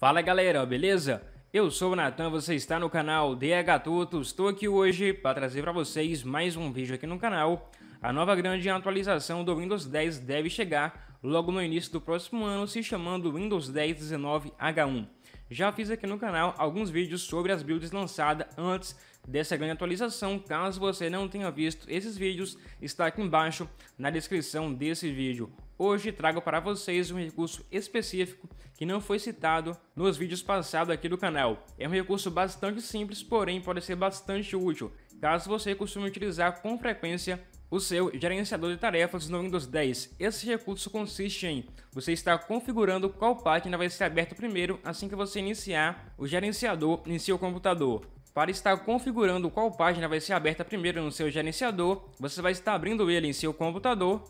Fala galera, beleza? Eu sou o Natan, você está no canal DH Tutos, estou aqui hoje para trazer para vocês mais um vídeo aqui no canal. A nova grande atualização do Windows 10 deve chegar logo no início do próximo ano, se chamando Windows 10 19 H1. Já fiz aqui no canal alguns vídeos sobre as builds lançadas antes dessa grande atualização. Caso você não tenha visto esses vídeos, está aqui embaixo na descrição desse vídeo. Hoje trago para vocês um recurso específico que não foi citado nos vídeos passados aqui do canal. É um recurso bastante simples, porém pode ser bastante útil, caso você costume utilizar com frequência o seu gerenciador de tarefas no Windows 10. Esse recurso consiste em você estar configurando qual página vai ser aberta primeiro assim que você iniciar o gerenciador em seu computador. Para estar configurando qual página vai ser aberta primeiro no seu gerenciador, você vai estar abrindo ele em seu computador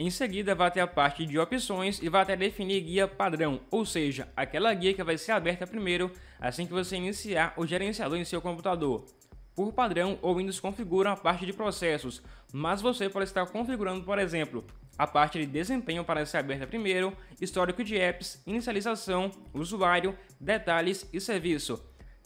em seguida, vai até a parte de opções e vai até definir guia padrão, ou seja, aquela guia que vai ser aberta primeiro assim que você iniciar o gerenciador em seu computador. Por padrão, o Windows configura a parte de processos, mas você pode estar configurando, por exemplo, a parte de desempenho para ser aberta primeiro, histórico de apps, inicialização, usuário, detalhes e serviço.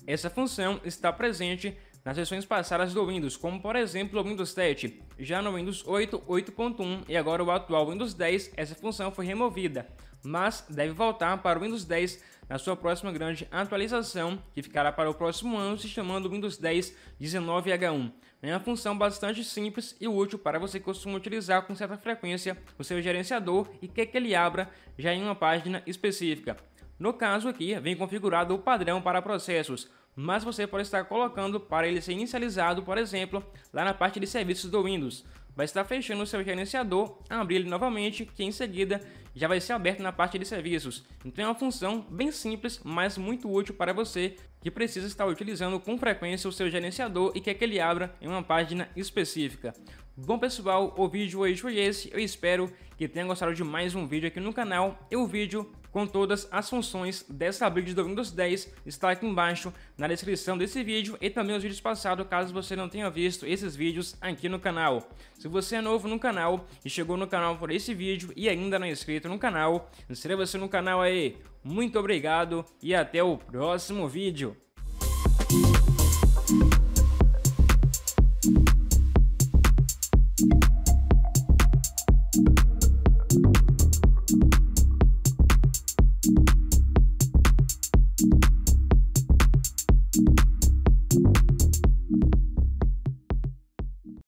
Essa função está presente nas versões passadas do Windows, como por exemplo o Windows 7. Já no Windows 8, 8.1 e agora o atual Windows 10, essa função foi removida, mas deve voltar para o Windows 10 na sua próxima grande atualização, que ficará para o próximo ano se chamando Windows 10 19H1. É uma função bastante simples e útil para você que costuma utilizar com certa frequência o seu gerenciador e quer que ele abra já em uma página específica. No caso aqui, vem configurado o padrão para processos, mas você pode estar colocando para ele ser inicializado, por exemplo, lá na parte de serviços do Windows. Vai estar fechando o seu gerenciador, abrir ele novamente, que em seguida já vai ser aberto na parte de serviços. Então é uma função bem simples, mas muito útil para você que precisa estar utilizando com frequência o seu gerenciador e quer que ele abra em uma página específica. Bom pessoal, o vídeo hoje é foi esse, eu espero que tenham gostado de mais um vídeo aqui no canal e o vídeo com todas as funções dessa build do Windows 10 está aqui embaixo na descrição desse vídeo e também os vídeos passados caso você não tenha visto esses vídeos aqui no canal. Se você é novo no canal e chegou no canal por esse vídeo e ainda não é inscrito no canal, inscreva-se no canal aí. Muito obrigado e até o próximo vídeo.